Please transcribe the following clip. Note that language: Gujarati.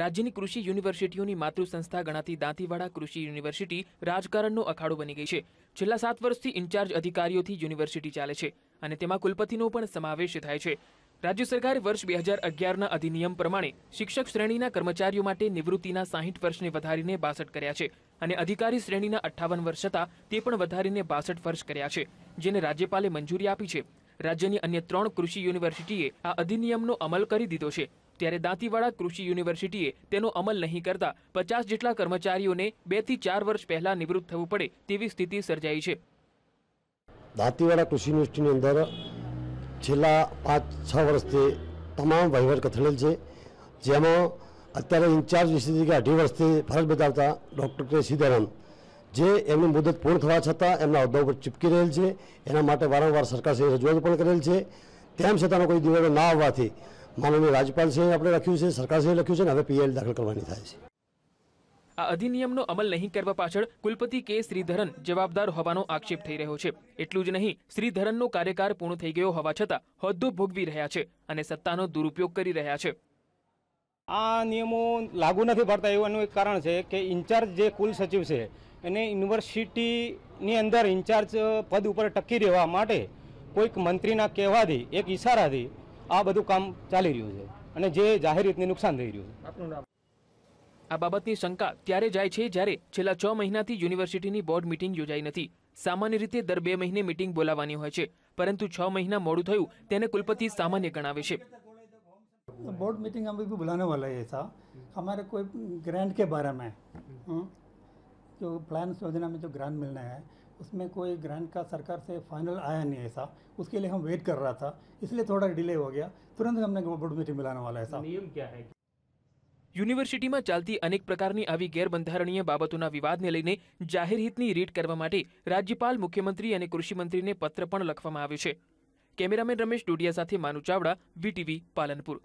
રાજ્યની કૃષિ યુનિવર્સિટીઓની માતૃ સંસ્થા ગણાતી દાંતીવાડા કૃષિ યુનિવર્સિટી રાજકારણનો અખાડો બની ગઈ છે છેલ્લા સાત વર્ષથી ઇન્ચાર્જ અધિકારીઓથી યુનિવર્સિટી ચાલે છે અને તેમાં કુલપતિનો પણ સમાવેશ થાય છે રાજ્ય સરકારે વર્ષ બે હજાર અગિયારના અધિનિયમ પ્રમાણે શિક્ષક શ્રેણીના કર્મચારીઓ માટે નિવૃત્તિના સાહીઠ વર્ષને વધારીને બાસઠ કર્યા છે અને અધિકારી શ્રેણીના અઠ્ઠાવન વર્ષ હતા તે પણ વધારીને બાસઠ વર્ષ કર્યા છે જેને રાજ્યપાલે મંજૂરી આપી છે રાજ્યની અન્ય ત્રણ કૃષિ યુનિવર્સિટીએ આ અધિનિયમનો અમલ કરી દીધો છે ત્યારે દાંતીવાડા કૃષિ યુનિવર્સિટીએ તેનો અમલ નહીં કરતા પચાસ જેટલા કર્મચારીઓને બેથી ચાર વર્ષ પહેલા નિવૃત્ત થવું પડે તેવી સ્થિતિ સર્જાઈ છે દાંતીવાડા કૃષિ યુનિવર્સિટીની અંદર છેલ્લા પાંચ છ વર્ષથી તમામ વહીવટ કથળેલ છે જેમાં અત્યારે ઇન્ચાર્જ વિશે કે અઢી વર્ષથી ફરજ બજાવતા ડૉક્ટર કે સીતારામ જે એમની મુદત પૂર્ણ થવા છતાં એમના હોદ્દા ઉપર ચીપકી રહેલ છે એના માટે વારંવાર સરકારશ્રીએ રજૂઆત પણ કરેલ છે તેમ છતાં કોઈ દિવસો ના આવવાથી માનનીય રાજ્યપાલશ્રીએ આપણે લખ્યું છે સરકારશ્રીએ લખ્યું છે ને હવે પીએલ દાખલ કરવાની થાય છે આ અધિનિયમનો અમલ નહીં કરવા પાછળ કુલપતિ કે શ્રીધરન જવાબદાર હોવાનો આક્ષેપ થઈ રહ્યો છે એટલું જ નહીં શ્રીધરનનો કાર્યકાર પૂર્ણ થઈ ગયો હોવા છતાં હોદ્દો ભોગવી રહ્યા છે અને સત્તાનો દુરુપયોગ કરી રહ્યા છે આ નિયમો લાગુ નથી પડતા એવું એનું એક કારણ છે કે ઇન્ચાર્જ જે કુલ સચિવ છે એને યુનિવર્સિટીની અંદર ઇન્ચાર્જ પદ ઉપર ટકી રહેવા માટે કોઈક મંત્રીના કહેવાથી એક ઇશારાથી આ બધું કામ ચાલી રહ્યું છે અને જે જાહેર રીતને નુકસાન થઈ રહ્યું છે આ બાબતની શંકા ત્યારે જાય છે જ્યારે છેલ્લા છ મહિનાથી યુનિવર્સિટીની બોર્ડ મિટિંગ યોજાઈ નથી સામાન્ય રીતે દર બે મહિને મિટિંગ બોલાવવાની હોય છે પરંતુ છ મહિના મોડું થયું તેને કુલપતિ સામાન્ય ગણાવે છે બોર્ડ मीटिंग हम भी बुलाने वाला है था हमारे कोई ग्रांट के बारे में जो प्लान योजना में जो ग्रांट मिलना है उसमें कोई ग्रांट का सरकार से फाइनल आया नहीं ऐसा उसके लिए हम वेट कर रहा था इसलिए थोड़ा डिले हो गया तुरंत हमने बोर्ड मीटिंग मिलाने वाला ऐसा नियम क्या है યુનિવર્સિટીમાં ચાલતી અનેક પ્રકારની આવી ગેરબંધારણીય બાબતોના વિવાદને લઈને જાહેર હિતની રીટ કરવા માટે રાજ્યપાલ મુખ્યમંત્રી અને કૃષિમંત્રીને પત્ર પણ લખવામાં આવ્યો છે કેમેરામેન રમેશ ડોડિયા સાથે માનુ ચાવડા વીટીવી પાલનપુર